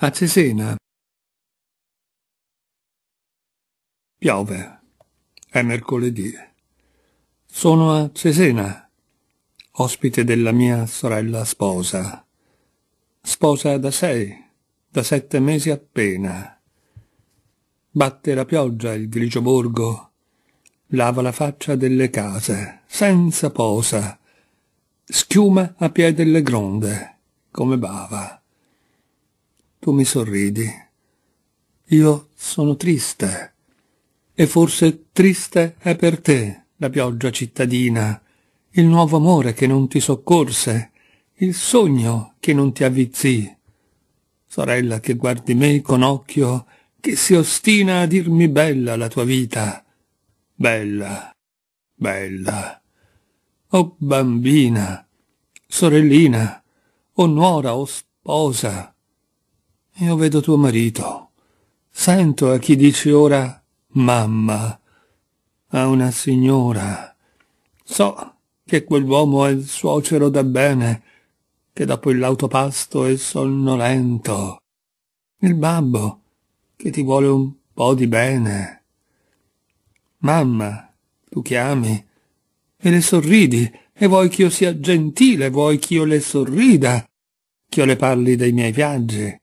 A Cesena Piove, è mercoledì. Sono a Cesena, ospite della mia sorella sposa. Sposa da sei, da sette mesi appena. Batte la pioggia il grigio borgo, lava la faccia delle case, senza posa, schiuma a piè delle gronde, come bava tu mi sorridi. Io sono triste, e forse triste è per te la pioggia cittadina, il nuovo amore che non ti soccorse, il sogno che non ti avvizzì. Sorella che guardi me con occhio, che si ostina a dirmi bella la tua vita. Bella, bella. Oh bambina, sorellina, o nuora o sposa, io vedo tuo marito. Sento a chi dici ora mamma, a una signora. So che quell'uomo è il suocero da bene, che dopo il l'autopasto è sonnolento. Il babbo, che ti vuole un po' di bene. Mamma, tu chiami, e le sorridi, e vuoi ch'io sia gentile, vuoi ch'io le sorrida, ch'io le parli dei miei viaggi.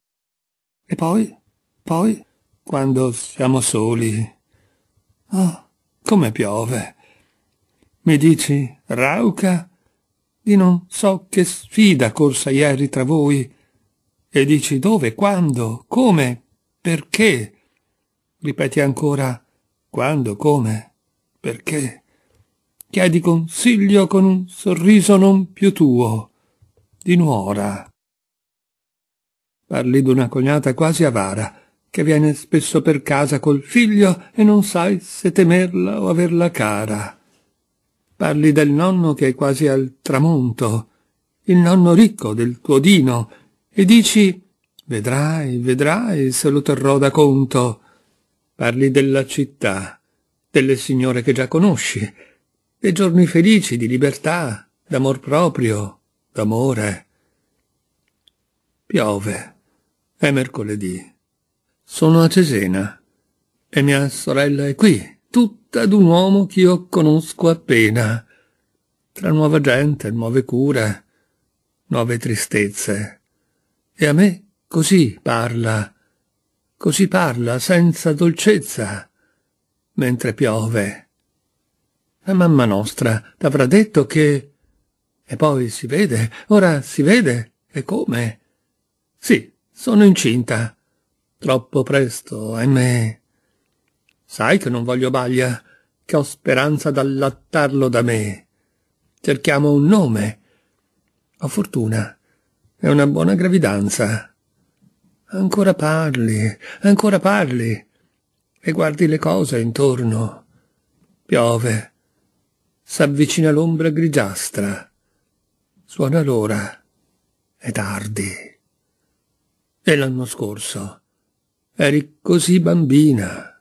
E poi, poi, quando siamo soli... Oh, come piove! Mi dici, Rauca, di non so che sfida corsa ieri tra voi. E dici dove, quando, come, perché? Ripeti ancora, quando, come, perché? Chiedi consiglio con un sorriso non più tuo, di nuora. Parli d'una cognata quasi avara, che viene spesso per casa col figlio e non sai se temerla o averla cara. Parli del nonno che è quasi al tramonto, il nonno ricco del tuo dino, e dici «Vedrai, vedrai se lo terrò da conto». Parli della città, delle signore che già conosci, dei giorni felici di libertà, d'amor proprio, d'amore. Piove. È mercoledì. Sono a Cesena e mia sorella è qui, tutta d'un uomo che io conosco appena. Tra nuova gente, nuove cure, nuove tristezze. E a me così parla, così parla, senza dolcezza, mentre piove. La mamma nostra t'avrà detto che... E poi si vede, ora si vede, e come? Sì, sono incinta. Troppo presto, ahimè. Sai che non voglio baglia, che ho speranza d'allattarlo da me. Cerchiamo un nome. Ho fortuna. È una buona gravidanza. Ancora parli, ancora parli. E guardi le cose intorno. Piove. S'avvicina l'ombra grigiastra. Suona l'ora. È tardi e l'anno scorso. Eri così bambina.